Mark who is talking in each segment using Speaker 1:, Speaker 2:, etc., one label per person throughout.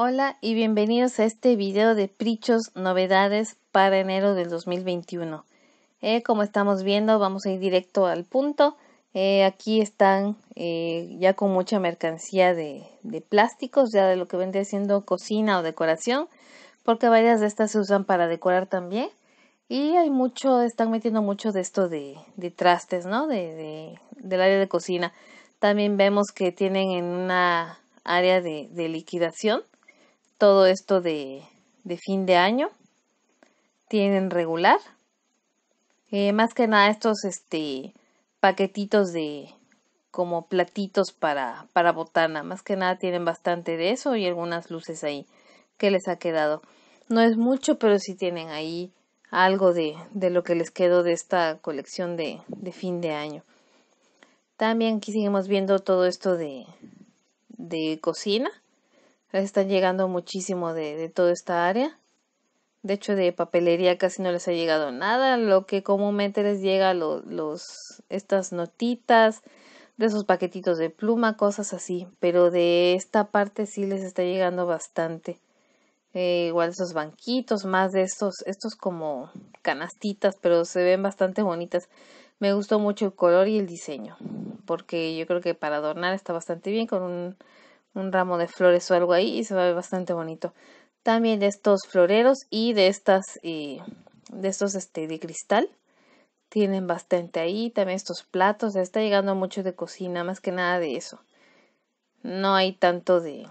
Speaker 1: Hola y bienvenidos a este video de Prichos Novedades para enero del 2021. Eh, como estamos viendo, vamos a ir directo al punto. Eh, aquí están eh, ya con mucha mercancía de, plásticos, ya de lo que vendría siendo cocina o decoración, porque varias de estas se usan para decorar también. Y hay mucho, están metiendo mucho de esto de, trastes, ¿no? De, del área de cocina. También vemos que tienen en una área de liquidación todo esto de, fin de año. Tienen regular. Eh, más que nada estos este, paquetitos de como platitos para, para botana. Más que nada tienen bastante de eso y algunas luces ahí que les ha quedado. No es mucho, pero sí tienen ahí algo de, de lo que les quedó de esta colección de, de fin de año. También aquí seguimos viendo todo esto de, de cocina les están llegando muchísimo de, toda esta área. De hecho, de papelería casi no les ha llegado nada. Lo que comúnmente les llega los, los, estas notitas, de esos paquetitos de pluma, cosas así. Pero de esta parte sí les está llegando bastante. Eh, igual esos banquitos, más de estos, estos como canastitas, pero se ven bastante bonitas. Me gustó mucho el color y el diseño, porque yo creo que para adornar está bastante bien con un un ramo de flores o algo ahí y se va a ver bastante bonito. También de estos floreros y de estas y eh, de estos este de cristal tienen bastante ahí, también estos platos, ya está llegando mucho de cocina, más que nada de eso. No hay tanto de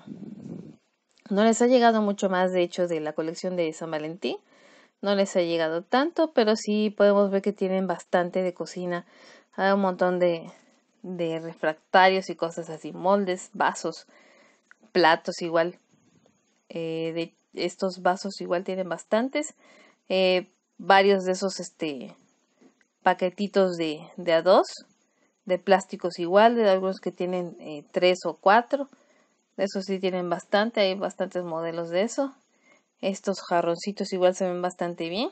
Speaker 1: no les ha llegado mucho más de hecho de la colección de San Valentín. No les ha llegado tanto, pero sí podemos ver que tienen bastante de cocina. Hay un montón de, de refractarios y cosas así, moldes, vasos, platos igual. Eh, de estos vasos igual tienen bastantes. Eh, varios de esos este, paquetitos de, a dos. De plásticos igual, de algunos que tienen eh, tres o cuatro. Eso sí tienen bastante, hay bastantes modelos de eso. Estos jarroncitos igual se ven bastante bien.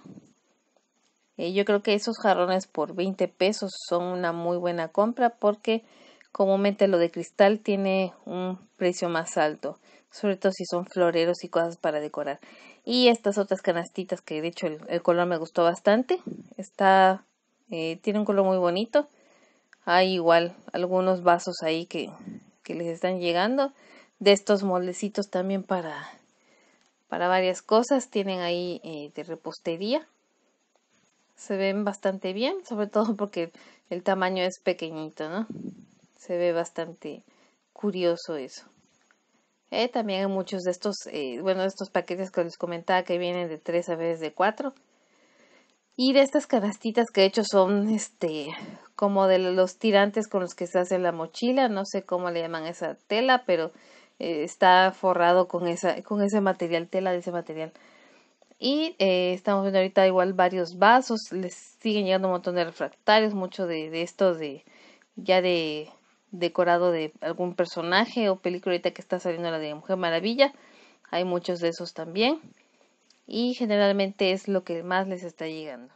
Speaker 1: yo creo que esos jarrones por 20 pesos son una muy buena compra porque Comúnmente lo de cristal tiene un precio más alto, sobre todo si son floreros y cosas para decorar. Y estas otras canastitas que de hecho el, color me gustó bastante. Está, eh, tiene un color muy bonito. Hay igual algunos vasos ahí que, que les están llegando. De estos moldecitos también para, para varias cosas. Tienen ahí eh, de repostería se ven bastante bien, sobre todo porque el tamaño es pequeñito, ¿no? se ve bastante curioso eso. Eh, también hay muchos de estos, eh, bueno, estos paquetes que les comentaba que vienen de tres a veces de cuatro. Y de estas canastitas que de hecho son este como de los tirantes con los que se hace la mochila, no sé cómo le llaman esa tela, pero eh, está forrado con esa con ese material, tela de ese material. Y estamos viendo ahorita igual varios vasos, les siguen llegando un montón de refractarios, mucho de, de esto de ya de decorado de algún personaje o película que está saliendo la de Mujer Maravilla. Hay muchos de esos también. Y generalmente es lo que más les está llegando.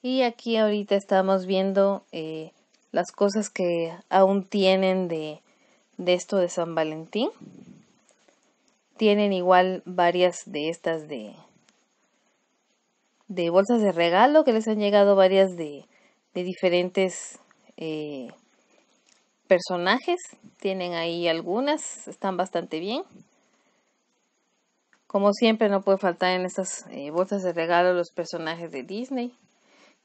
Speaker 1: Y aquí ahorita estamos viendo eh, las cosas que aún tienen de, esto de San Valentín. Tienen igual varias de estas de, de bolsas de regalo que les han llegado varias de, diferentes eh, personajes. Tienen ahí algunas, están bastante bien. Como siempre no puede faltar en estas eh, bolsas de regalo los personajes de Disney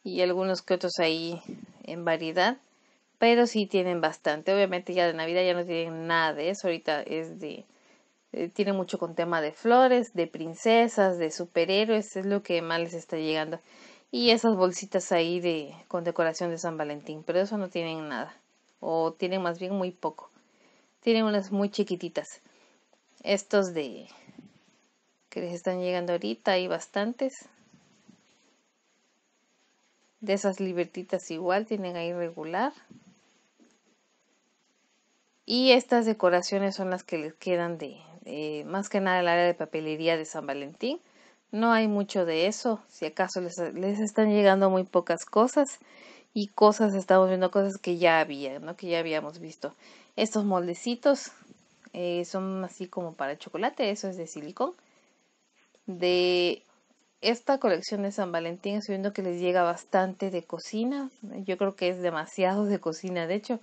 Speaker 1: y algunos que otros ahí en variedad, pero sí tienen bastante. Obviamente ya de Navidad ya no tienen nada de eso, ahorita es de eh, tiene mucho con tema de flores, de princesas, de superhéroes, es lo que más les está llegando. Y esas bolsitas ahí de con decoración de San Valentín, pero eso no tienen nada o tienen más bien muy poco. Tienen unas muy chiquititas. Estos de que les están llegando ahorita hay bastantes, de esas libertitas igual tienen ahí regular y estas decoraciones son las que les quedan de, más que nada el área de papelería de San Valentín no hay mucho de eso si acaso les, están llegando muy pocas cosas y cosas estamos viendo cosas que ya había no que ya habíamos visto estos moldecitos eh, son así como para chocolate eso es de silicón de esta colección de San Valentín estoy viendo que les llega bastante de cocina. Yo creo que es demasiado de cocina, de hecho.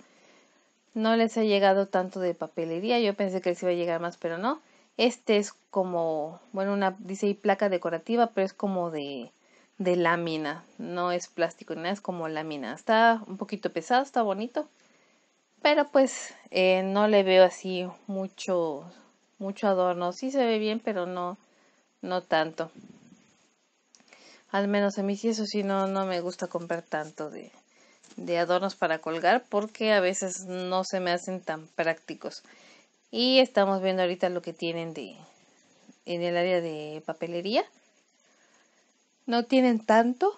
Speaker 1: No les ha llegado tanto de papelería. Yo pensé que les iba a llegar más, pero no. Este es como, bueno, una, dice ahí placa decorativa, pero es como de, de lámina. No es plástico ni nada, es como lámina. Está un poquito pesado, está bonito. Pero pues eh, no le veo así mucho, mucho adorno. Sí se ve bien, pero no, no tanto. Al menos a mí sí, eso sí, no, no me gusta comprar tanto de, de adornos para colgar porque a veces no se me hacen tan prácticos. Y estamos viendo ahorita lo que tienen de en el área de papelería. No tienen tanto.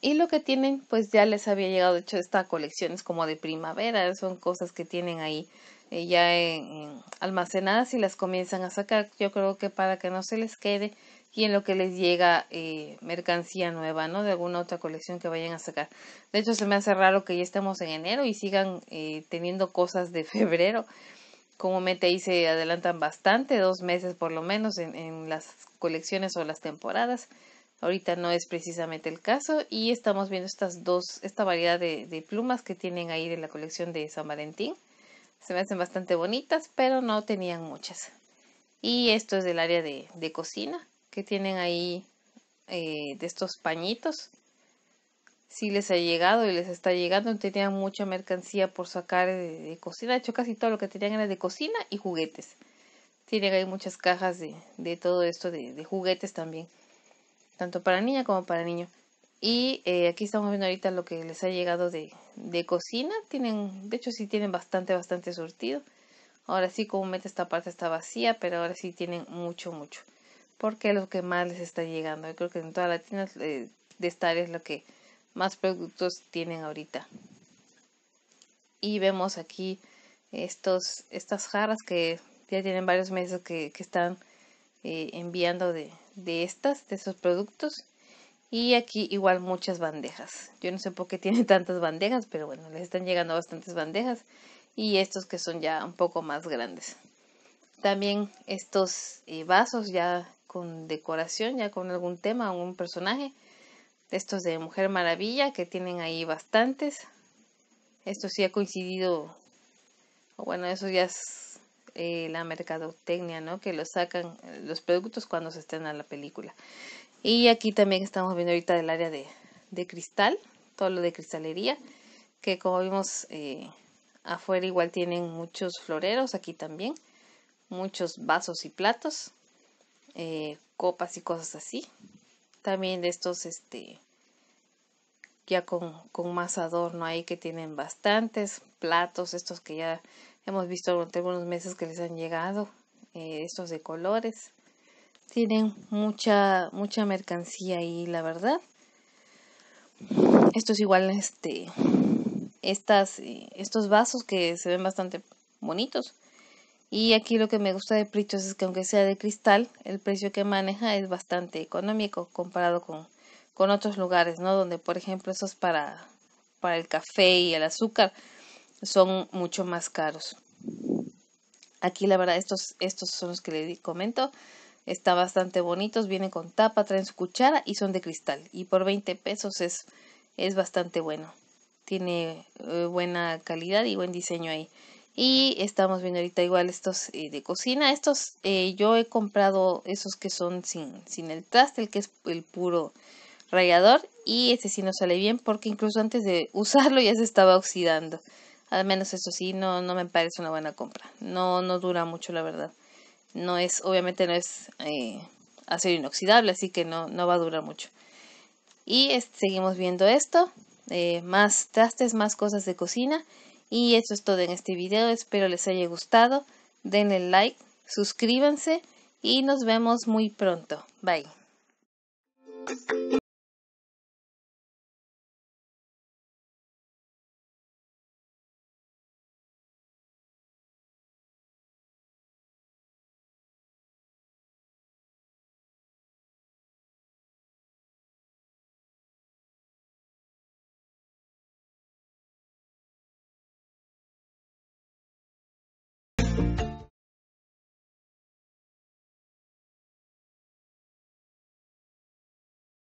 Speaker 1: Y lo que tienen, pues ya les había llegado. De hecho, esta colección es como de primavera. Son cosas que tienen ahí ya en, almacenadas y las comienzan a sacar. Yo creo que para que no se les quede y en lo que les llega eh, mercancía nueva, ¿no? De alguna otra colección que vayan a sacar. De hecho, se me hace raro que ya estamos en enero y sigan eh, teniendo cosas de febrero. Comúnmente ahí se adelantan bastante, dos meses por lo menos en, las colecciones o las temporadas. Ahorita no es precisamente el caso y estamos viendo estas dos, esta variedad de, de plumas que tienen ahí de la colección de San Valentín se me hacen bastante bonitas, pero no tenían muchas. Y esto es del área de, de cocina, que tienen ahí eh, de estos pañitos. Si les ha llegado y les está llegando, tenían mucha mercancía por sacar de, cocina. De hecho, casi todo lo que tenían era de cocina y juguetes. Tienen ahí muchas cajas de, todo esto de, de juguetes también, tanto para niña como para niño. Y eh, aquí estamos viendo ahorita lo que les ha llegado de, cocina. Tienen, de hecho sí tienen bastante, bastante surtido. Ahora sí, comúnmente esta parte está vacía, pero ahora sí tienen mucho, mucho. Porque es lo que más les está llegando. Yo creo que en toda la tienda eh, de esta área es lo que más productos tienen ahorita. Y vemos aquí estos, estas jarras que ya tienen varios meses que, están eh, enviando de, de estas, de esos productos. Y aquí igual muchas bandejas. Yo no sé por qué tiene tantas bandejas, pero bueno, les están llegando bastantes bandejas. Y estos que son ya un poco más grandes. También estos eh, vasos ya con decoración, ya con algún tema, algún personaje. Estos de Mujer Maravilla, que tienen ahí bastantes. Esto sí ha coincidido, bueno, eso ya es eh, la mercadotecnia, ¿no? Que lo sacan eh, los productos cuando se estén a la película. Y aquí también estamos viendo ahorita del área de, cristal, todo lo de cristalería, que como vimos eh, afuera igual tienen muchos floreros, aquí también, muchos vasos y platos, eh, copas y cosas así. También de estos, este, ya con, más adorno ahí que tienen bastantes platos, estos que ya hemos visto durante algunos meses que les han llegado, eh, estos de colores tienen mucha mucha mercancía ahí, la verdad esto es igual este estas eh, estos vasos que se ven bastante bonitos y aquí lo que me gusta de Prichos es que aunque sea de cristal el precio que maneja es bastante económico comparado con, con otros lugares no donde por ejemplo esos para para el café y el azúcar son mucho más caros aquí la verdad estos estos son los que le comento Está bastante bonitos, viene con tapa, traen su cuchara y son de cristal. Y por 20 pesos es, es bastante bueno. Tiene eh, buena calidad y buen diseño ahí. Y estamos viendo ahorita igual estos eh, de cocina. Estos eh, yo he comprado esos que son sin, sin el traste, el que es el puro rallador. Y ese sí no sale bien porque incluso antes de usarlo ya se estaba oxidando. Al menos eso sí, no, no me parece una buena compra. No, no dura mucho, la verdad no es, obviamente no es eh, acero inoxidable, así que no, no va a durar mucho. Y seguimos viendo esto, eh, más trastes, más cosas de cocina. Y eso es todo en este video, espero les haya gustado. Denle like, suscríbanse y nos vemos muy pronto. Bye.